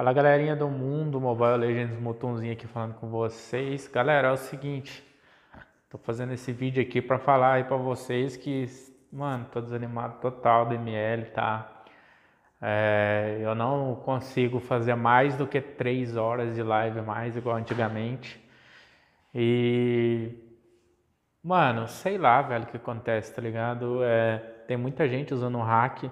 Fala galerinha do mundo, Mobile Legends Mutunzinho aqui falando com vocês. Galera, é o seguinte, tô fazendo esse vídeo aqui para falar aí para vocês que, mano, tô desanimado total do ML, tá? É, eu não consigo fazer mais do que 3 horas de live mais, igual antigamente. E, mano, sei lá, velho, o que acontece, tá ligado? É, tem muita gente usando o hack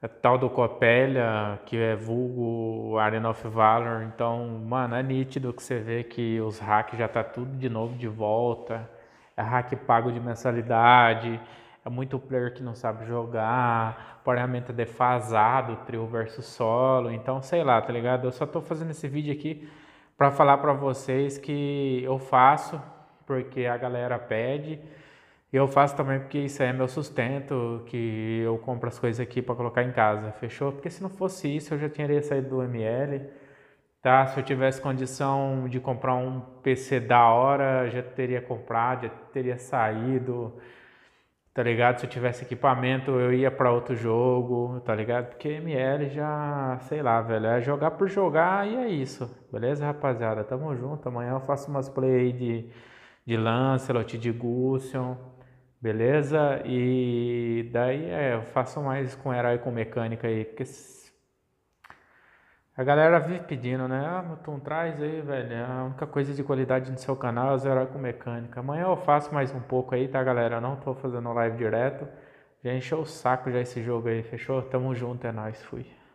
a é tal do Copélia, que é vulgo Arena of Valor. Então, mano, é nítido que você vê que os hacks já tá tudo de novo de volta. É hack pago de mensalidade, é muito player que não sabe jogar, paramento defasado, trio versus solo. Então, sei lá, tá ligado? Eu só tô fazendo esse vídeo aqui para falar para vocês que eu faço porque a galera pede. Eu faço também porque isso é meu sustento, que eu compro as coisas aqui para colocar em casa, fechou? Porque se não fosse isso, eu já teria saído do ML, tá? Se eu tivesse condição de comprar um PC da hora, já teria comprado, já teria saído, tá ligado? Se eu tivesse equipamento, eu ia para outro jogo, tá ligado? Porque ML já, sei lá, velho, é jogar por jogar e é isso. Beleza, rapaziada? Tamo junto. Amanhã eu faço umas play aí de de Lancelot, de Gussion. Beleza? E daí é, eu faço mais com herói com mecânica aí, porque a galera vive pedindo, né? Ah, Mutum, traz aí, velho. É a única coisa de qualidade no seu canal é zerar com mecânica. Amanhã eu faço mais um pouco aí, tá, galera? Eu não tô fazendo live direto. Já encheu o saco já esse jogo aí, fechou? Tamo junto, é nóis, fui.